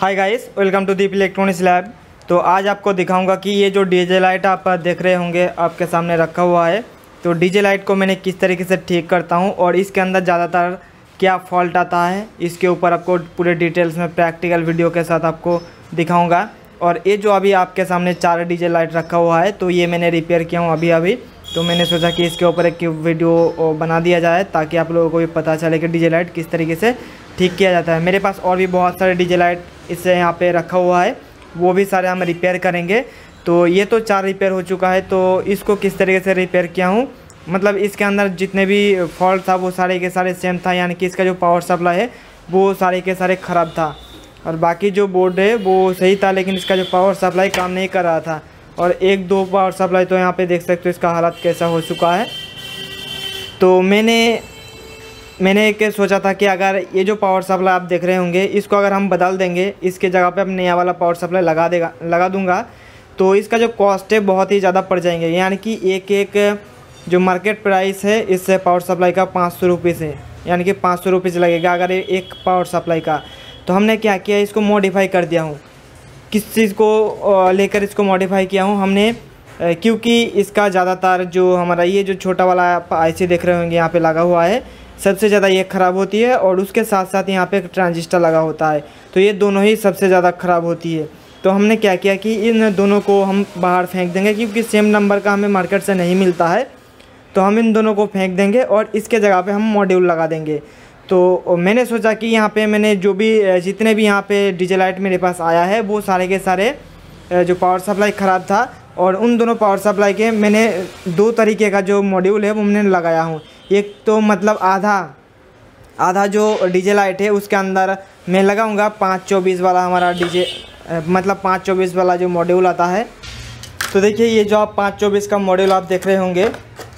hi guys welcome to Deep electronics lab तो आज आपको दिखाऊंगा कि ये जो डीजे लाइट आप देख रहे होंगे आपके सामने रखा हुआ है तो डीजे लाइट को मैंने किस तरीके से ठीक करता हूँ और इसके अंदर ज़्यादातर क्या फॉल्ट आता है इसके ऊपर आपको पूरे डिटेल्स में प्रैक्टिकल वीडियो के साथ आपको दिखाऊँगा और ये जो अभी आपके सामने चार डीजे लाइट रखा हुआ है तो ये मैंने रिपेयर किया हूँ अभी अभी तो मैंने सोचा कि इसके ऊपर एक वीडियो बना दिया जाए ताकि आप लोगों को भी पता चले कि डी लाइट किस तरीके से ठीक किया जाता है मेरे पास और भी बहुत सारे डीजे लाइट इसे यहाँ पे रखा हुआ है वो भी सारे हम रिपेयर करेंगे तो ये तो चार रिपेयर हो चुका है तो इसको किस तरीके से रिपेयर किया हूँ मतलब इसके अंदर जितने भी फॉल्ट था वो सारे के सारे सेम था यानी कि इसका जो पावर सप्लाई है वो सारे के सारे ख़राब था और बाकी जो बोर्ड है वो सही था लेकिन इसका जो पावर सप्लाई काम नहीं कर रहा था और एक दो पावर सप्लाई तो यहाँ पे देख सकते हो इसका हालत कैसा हो चुका है तो मैंने मैंने एक सोचा था कि अगर ये जो पावर सप्लाई आप देख रहे होंगे इसको अगर हम बदल देंगे इसके जगह पे हम नया वाला पावर सप्लाई लगा देगा लगा दूंगा तो इसका जो कॉस्ट है बहुत ही ज़्यादा पड़ जाएंगे यानी कि एक एक जो मार्केट प्राइस है इससे पावर सप्लाई का पाँच सौ रुपीज़ है यानी कि पाँच सौ रुपीज़ लगेगा अगर एक पावर सप्लाई का तो हमने क्या किया इसको मॉडिफाई कर दिया हूँ किस चीज़ को लेकर इसको मॉडिफाई किया हूँ हमने क्योंकि इसका ज़्यादातर जो हमारा ये जो छोटा वाला आप आईसी देख रहे होंगे यहाँ पे लगा हुआ है सबसे ज़्यादा ये ख़राब होती है और उसके साथ साथ यहाँ पे ट्रांजिस्टर लगा होता है तो ये दोनों ही सबसे ज़्यादा ख़राब होती है तो हमने क्या किया कि इन दोनों को हम बाहर फेंक देंगे क्योंकि सेम नंबर का हमें मार्केट से नहीं मिलता है तो हम इन दोनों को फेंक देंगे और इसके जगह पे हम मॉड्यूल लगा देंगे तो मैंने सोचा कि यहाँ पे मैंने जो भी जितने भी यहाँ पे डीजे लाइट मेरे पास आया है वो सारे के सारे जो पावर सप्लाई ख़राब था और उन दोनों पावर सप्लाई के मैंने दो तरीके का जो मॉड्यूल है वो मैंने लगाया हूँ एक तो मतलब आधा आधा जो डीजे लाइट है उसके अंदर मैं लगाऊंगा पाँच चौबीस वाला हमारा डीजे मतलब पाँच चौबीस वाला जो मॉड्यूल आता है तो देखिए ये जो आप पाँच चौबीस का मॉड्यूल आप देख रहे होंगे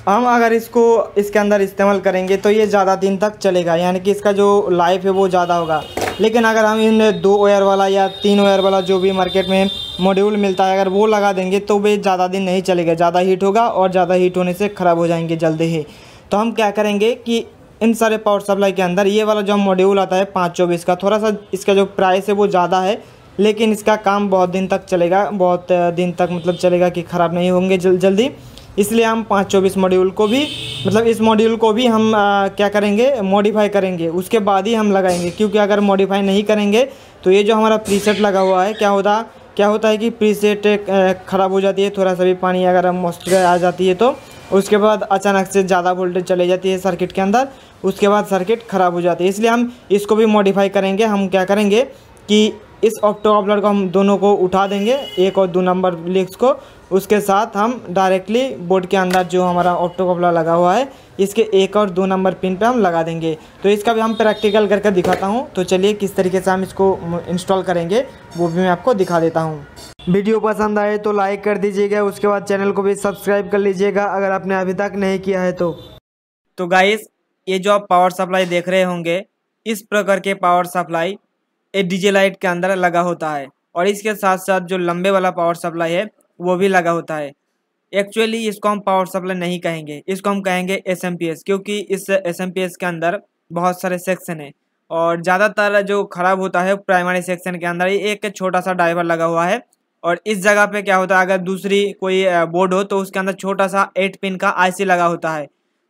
हम अगर इसको इसके अंदर इस्तेमाल करेंगे तो ये ज़्यादा दिन तक चलेगा यानी कि इसका जो लाइफ है वो ज़्यादा होगा लेकिन अगर हम इन दो ओयर वाला या तीन ओयर वाला जो भी मार्केट में मॉड्यूल मिलता है अगर वो लगा देंगे तो वे ज़्यादा दिन नहीं चलेगा ज़्यादा हीट होगा और ज़्यादा हीट होने से ख़राब हो जाएंगे जल्दी ही तो हम क्या करेंगे कि इन सारे पावर सप्लाई के अंदर ये वाला जो मॉड्यूल आता है पाँच चौबीस का थोड़ा सा इसका जो प्राइस है वो ज़्यादा है लेकिन इसका काम बहुत दिन तक चलेगा बहुत दिन तक मतलब चलेगा कि ख़राब नहीं होंगे जल, जल्दी इसलिए हम पाँच चौबीस मॉड्यूल को भी मतलब इस मॉड्यूल को भी हम आ, क्या करेंगे मॉडिफाई करेंगे उसके बाद ही हम लगाएंगे क्योंकि अगर मॉडिफाई नहीं करेंगे तो ये जो हमारा प्रीसेट लगा हुआ है क्या होता क्या होता है कि प्रीसेट ख़राब हो जाती है थोड़ा सा भी पानी अगर मॉइस्चर आ जाती है तो उसके बाद अचानक से ज़्यादा वोल्टेज चली जाती है सर्किट के अंदर उसके बाद सर्किट ख़राब हो जाती है इसलिए हम इसको भी मॉडिफाई करेंगे हम क्या करेंगे कि इस ऑक्टो कॉपलर को हम दोनों को उठा देंगे एक और दो नंबर लिंक्स को उसके साथ हम डायरेक्टली बोर्ड के अंदर जो हमारा ऑक्टो लगा हुआ है इसके एक और दो नंबर पिन पे हम लगा देंगे तो इसका भी हम प्रैक्टिकल करके दिखाता हूँ तो चलिए किस तरीके से हम इसको इंस्टॉल करेंगे वो भी मैं आपको दिखा देता हूँ वीडियो पसंद आए तो लाइक कर दीजिएगा उसके बाद चैनल को भी सब्सक्राइब कर लीजिएगा अगर आपने अभी तक नहीं किया है तो तो गाइस ये जो आप पावर सप्लाई देख रहे होंगे इस प्रकार के पावर सप्लाई ए डीजे लाइट के अंदर लगा होता है और इसके साथ साथ जो लंबे वाला पावर सप्लाई है वो भी लगा होता है एक्चुअली इसको हम पावर सप्लाई नहीं कहेंगे इसको हम कहेंगे एस क्योंकि इस एस के अंदर बहुत सारे सेक्शन हैं और ज़्यादातर जो ख़राब होता है प्राइमरी सेक्शन के अंदर एक छोटा सा ड्राइवर लगा हुआ है और इस जगह पे क्या होता है अगर दूसरी कोई बोर्ड हो तो उसके अंदर छोटा सा एट पिन का आईसी लगा होता है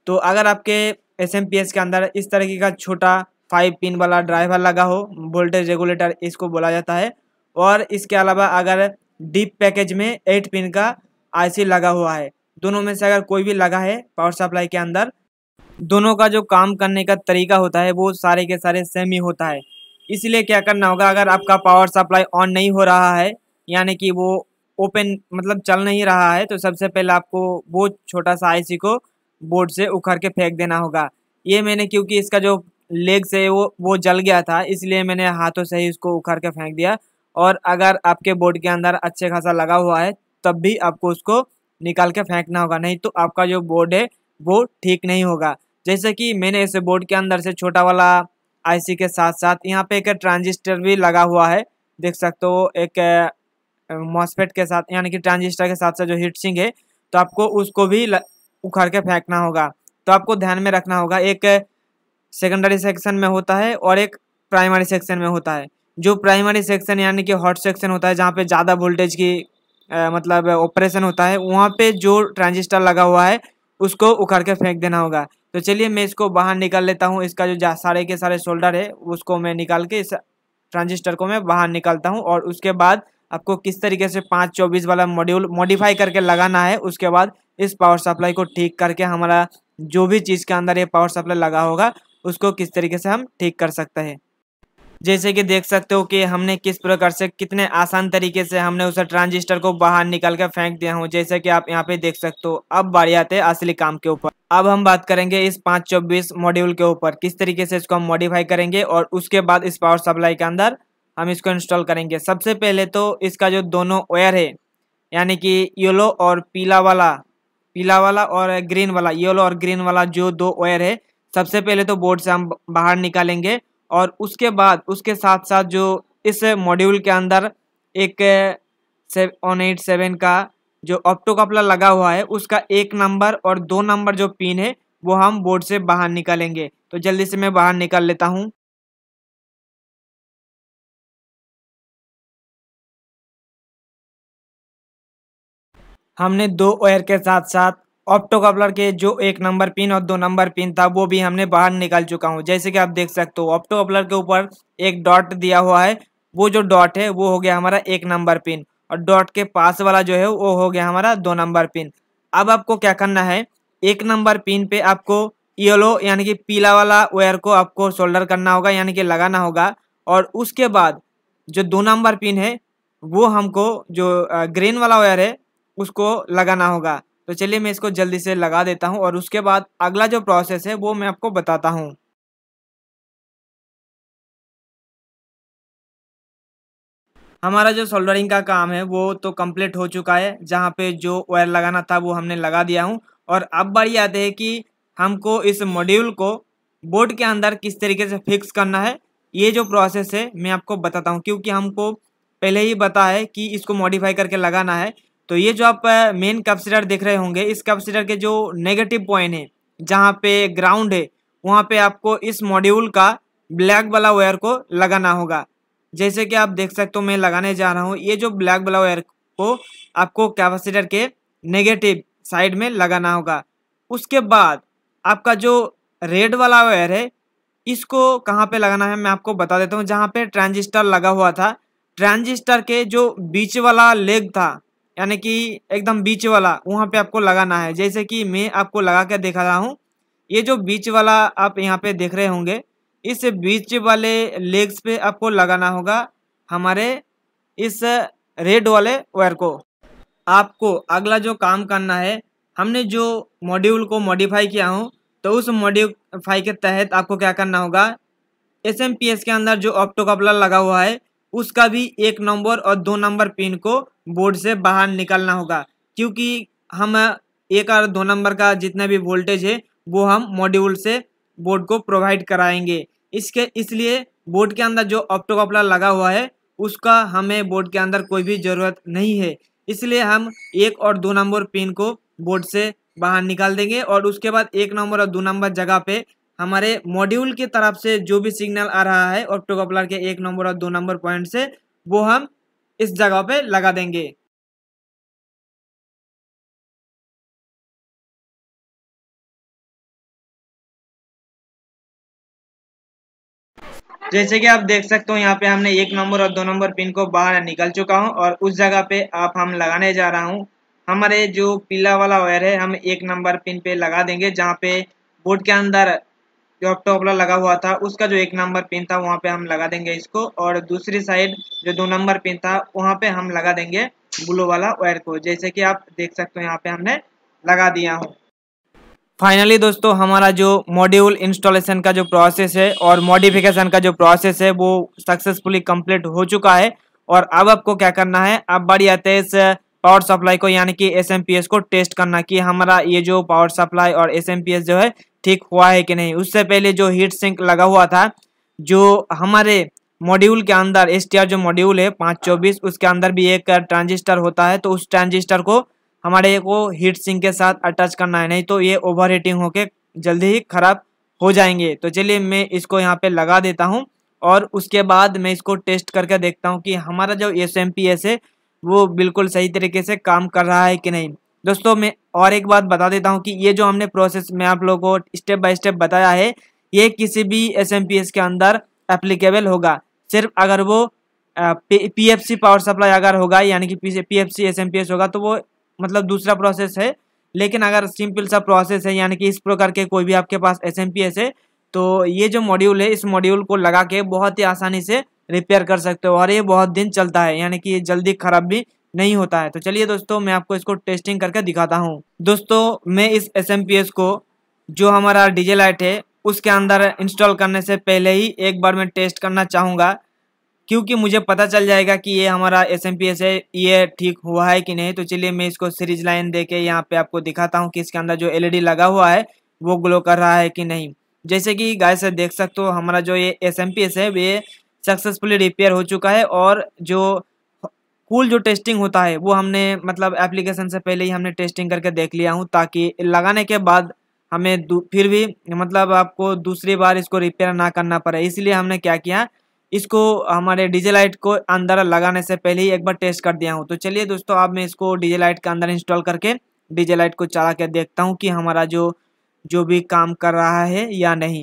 तो अगर आपके एस के अंदर इस तरीके का छोटा फाइव पिन वाला ड्राइवर लगा हो वोल्टेज रेगुलेटर इसको बोला जाता है और इसके अलावा अगर डीप पैकेज में एट पिन का आईसी लगा हुआ है दोनों में से अगर कोई भी लगा है पावर सप्लाई के अंदर दोनों का जो काम करने का तरीका होता है वो सारे के सारे सेम ही होता है इसलिए क्या करना होगा अगर आपका पावर सप्लाई ऑन नहीं हो रहा है यानी कि वो ओपन मतलब चल नहीं रहा है तो सबसे पहले आपको वो छोटा सा आईसी को बोर्ड से उखाड़ के फेंक देना होगा ये मैंने क्योंकि इसका जो लेग से वो वो जल गया था इसलिए मैंने हाथों से ही उसको उखाड़ के फेंक दिया और अगर आपके बोर्ड के अंदर अच्छे खासा लगा हुआ है तब भी आपको उसको निकाल के फेंकना होगा नहीं तो आपका जो बोर्ड है वो ठीक नहीं होगा जैसे कि मैंने इस बोर्ड के अंदर से छोटा वाला आईसी के साथ साथ यहाँ पे एक ट्रांजिस्टर भी लगा हुआ है देख सकते हो एक मॉसफेट के साथ यानी कि ट्रांजिस्टर के साथ साथ जो हीट सिंह है तो आपको उसको भी उखाड़ के फेंकना होगा तो आपको ध्यान में रखना होगा एक सेकेंडरी सेक्शन में होता है और एक प्राइमरी सेक्शन में होता है जो प्राइमरी सेक्शन यानी कि हॉट सेक्शन होता है जहाँ पे ज़्यादा वोल्टेज की आ, मतलब ऑपरेशन होता है वहाँ पे जो ट्रांजिस्टर लगा हुआ है उसको उखाड़ के फेंक देना होगा तो चलिए मैं इसको बाहर निकाल लेता हूँ इसका जो सारे के सारे शोल्डर है उसको मैं निकाल के इस ट्रांजिस्टर को मैं बाहर निकालता हूँ और उसके बाद आपको किस तरीके से पाँच चौबीस वाला मॉड्यूल मॉडिफाई करके लगाना है उसके बाद इस पावर सप्लाई को ठीक करके हमारा जो भी चीज़ के अंदर ये पावर सप्लाई लगा होगा उसको किस तरीके से हम ठीक कर सकते हैं जैसे कि देख सकते हो कि हमने किस प्रकार से कितने आसान तरीके से हमने उस ट्रांजिस्टर को बाहर निकाल कर फेंक दिया हूँ जैसे कि आप यहाँ पे देख सकते हो अब बारी आते हैं असली काम के ऊपर अब हम बात करेंगे इस 524 मॉड्यूल के ऊपर किस तरीके से इसको हम मॉडिफाई करेंगे और उसके बाद इस पावर सप्लाई के अंदर हम इसको इंस्टॉल करेंगे सबसे पहले तो इसका जो दोनों वायर है यानी कि येलो और पीला वाला पीला वाला और ग्रीन वाला येलो और ग्रीन वाला जो दो वायर है सबसे पहले तो बोर्ड से हम बाहर निकालेंगे और उसके बाद उसके साथ साथ जो इस मॉड्यूल के अंदर एक ऑन एट सेवन का जो ऑप्टो कपला लगा हुआ है उसका एक नंबर और दो नंबर जो पिन है वो हम बोर्ड से बाहर निकालेंगे तो जल्दी से मैं बाहर निकाल लेता हूँ हमने दो ओयर के साथ साथ ऑप्टो कपलर के जो एक नंबर पिन और दो नंबर पिन था वो भी हमने बाहर निकाल चुका हूँ जैसे कि आप देख सकते हो ऑप्टो कपलर के ऊपर एक डॉट दिया हुआ है वो जो डॉट है वो हो गया हमारा एक नंबर पिन और डॉट के पास वाला जो है वो हो गया हमारा दो नंबर पिन अब आपको क्या करना है एक नंबर पिन पे आपको येलो यानी कि पीला वाला वायर को आपको सोल्डर करना होगा यानी कि लगाना होगा और उसके बाद जो दो नंबर पिन है वो हमको जो ग्रीन वाला वायर है उसको लगाना होगा तो चलिए मैं इसको जल्दी से लगा देता हूँ और उसके बाद अगला जो प्रोसेस है वो मैं आपको बताता हूँ हमारा जो सोल्डरिंग का काम है वो तो कंप्लीट हो चुका है जहाँ पे जो वायर लगाना था वो हमने लगा दिया हूँ और अब बारी आते है कि हमको इस मॉड्यूल को बोर्ड के अंदर किस तरीके से फिक्स करना है ये जो प्रोसेस है मैं आपको बताता हूँ क्योंकि हमको पहले ही पता है कि इसको मॉडिफाई करके लगाना है तो ये जो आप मेन कैपेसिटर देख रहे होंगे इस कैपेसिटर के जो नेगेटिव पॉइंट है जहाँ पे ग्राउंड है वहाँ पे आपको इस मॉड्यूल का ब्लैक वाला वायर को लगाना होगा जैसे कि आप देख सकते हो मैं लगाने जा रहा हूँ ये जो ब्लैक वाला वायर को आपको कैपेसिटर के नेगेटिव साइड में लगाना होगा उसके बाद आपका जो रेड वाला वायर है इसको कहाँ पे लगाना है मैं आपको बता देता हूँ जहाँ पे ट्रांजिस्टर लगा हुआ था ट्रांजिस्टर के जो बीच वाला लेग था यानी कि एकदम बीच वाला वहाँ पे आपको लगाना है जैसे कि मैं आपको लगा कर देखा रहा हूँ ये जो बीच वाला आप यहाँ पे देख रहे होंगे इस बीच वाले लेग्स पे आपको लगाना होगा हमारे इस रेड वाले वायर को आपको अगला जो काम करना है हमने जो मॉड्यूल को मॉडिफाई किया हूँ तो उस मॉडिफाई के तहत आपको क्या करना होगा एस के अंदर जो ऑप्टो कपलर लगा हुआ है उसका भी एक नंबर और दो नंबर पिन को बोर्ड से बाहर निकलना होगा क्योंकि हम एक और दो नंबर का जितना भी वोल्टेज है वो हम मॉड्यूल से बोर्ड को प्रोवाइड कराएंगे इसके इसलिए बोर्ड के अंदर जो ऑप्टोकॉपलर लगा हुआ है उसका हमें बोर्ड के अंदर कोई भी ज़रूरत नहीं है इसलिए हम एक और दो नंबर पिन को बोर्ड से बाहर निकाल देंगे और उसके बाद एक नंबर और दो नंबर जगह पे हमारे मॉड्यूल की तरफ से जो भी सिग्नल आ रहा है ऑप्टोकॉपलर के एक नंबर और दो नंबर पॉइंट से वो हम इस जगह पे लगा देंगे जैसे कि आप देख सकते हो यहाँ पे हमने एक नंबर और दो नंबर पिन को बाहर निकल चुका हूँ और उस जगह पे आप हम लगाने जा रहा हूँ हमारे जो पीला वाला वायर है हम एक नंबर पिन पे लगा देंगे जहाँ पे बोर्ड के अंदर जो टॉप वाला लगा हुआ था उसका जो एक नंबर पिन था वहाँ पे हम लगा देंगे इसको और दूसरी साइड जो दो नंबर पिन था वहाँ पे हम लगा देंगे ब्लू वाला वायर को जैसे कि आप देख सकते हो यहाँ पे हमने लगा दिया हूँ फाइनली दोस्तों हमारा जो मॉड्यूल इंस्टॉलेशन का जो प्रोसेस है और मॉडिफिकेशन का जो प्रोसेस है वो सक्सेसफुली कम्प्लीट हो चुका है और अब आपको क्या करना है अब बड़ी आते इस पावर सप्लाई को यानी कि एस को टेस्ट करना कि हमारा ये जो पावर सप्लाई और एस जो है ठीक हुआ है कि नहीं उससे पहले जो हीट सिंक लगा हुआ था जो हमारे मॉड्यूल के अंदर एस जो मॉड्यूल है पाँच चौबीस उसके अंदर भी एक ट्रांजिस्टर होता है तो उस ट्रांजिस्टर को हमारे को हीट सिंक के साथ अटैच करना है नहीं तो ये ओवर हीटिंग होकर जल्दी ही ख़राब हो जाएंगे तो चलिए मैं इसको यहाँ पे लगा देता हूँ और उसके बाद मैं इसको टेस्ट करके देखता हूँ कि हमारा जो एस एम पी एस है वो बिल्कुल सही तरीके से काम कर रहा है कि नहीं दोस्तों मैं और एक बात बता देता हूँ कि ये जो हमने प्रोसेस में आप लोगों को स्टेप बाय स्टेप बताया है ये किसी भी एस के अंदर एप्लीकेबल होगा सिर्फ अगर वो P F C power supply अगर होगा यानी कि P F C S M P S होगा तो वो मतलब दूसरा प्रोसेस है लेकिन अगर सिंपल सा प्रोसेस है यानी कि इस प्रकार के कोई भी आपके पास एस एम पी एस है तो ये जो मॉड्यूल है इस मॉड्यूल को लगा के बहुत ही आसानी से रिपेयर कर सकते हो और ये बहुत दिन चलता है यानी कि ये जल्दी ख़राब भी नहीं होता है तो चलिए दोस्तों मैं आपको इसको टेस्टिंग करके दिखाता हूँ दोस्तों मैं इस एस को जो हमारा डीजे लाइट है उसके अंदर इंस्टॉल करने से पहले ही एक बार मैं टेस्ट करना चाहूँगा क्योंकि मुझे पता चल जाएगा कि ये हमारा एस एम पी एस है ये ठीक हुआ है कि नहीं तो चलिए मैं इसको सीरीज लाइन दे के यहाँ पे आपको दिखाता हूँ कि इसके अंदर जो एल e लगा हुआ है वो ग्लो कर रहा है कि नहीं जैसे कि गाय से देख सकते हो हमारा जो ये एस एम पी एस है ये सक्सेसफुली रिपेयर हो चुका है और जो कुल जो टेस्टिंग होता है वो हमने मतलब एप्लीकेशन से पहले ही हमने टेस्टिंग करके देख लिया हूँ ताकि लगाने के बाद हमें फिर भी मतलब आपको दूसरी बार इसको रिपेयर ना करना पड़े इसलिए हमने क्या किया इसको हमारे डीजे लाइट को अंदर लगाने से पहले ही एक बार टेस्ट कर दिया हूँ तो चलिए दोस्तों अब मैं इसको डीजे लाइट के अंदर इंस्टॉल करके डीजे लाइट को चला के देखता हूँ कि हमारा जो जो भी काम कर रहा है या नहीं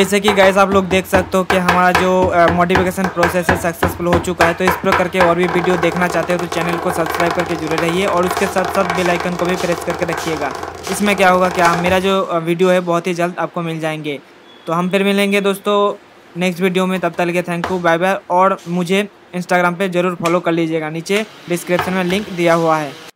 जैसे कि गैस आप लोग देख सकते हो कि हमारा जो मोटिफिकेशन प्रोसेस है सक्सेसफुल हो चुका है तो इस प्रकार के और भी वीडियो देखना चाहते हो तो चैनल को सब्सक्राइब करके जुड़े रहिए और उसके साथ साथ बेलाइकन को भी प्रेस करके रखिएगा इसमें क्या होगा क्या मेरा जो वीडियो है बहुत ही जल्द आपको मिल जाएंगे तो हम फिर मिलेंगे दोस्तों नेक्स्ट वीडियो में तब तक के थैंक यू बाय बाय और मुझे इंस्टाग्राम पे ज़रूर फॉलो कर लीजिएगा नीचे डिस्क्रिप्शन में लिंक दिया हुआ है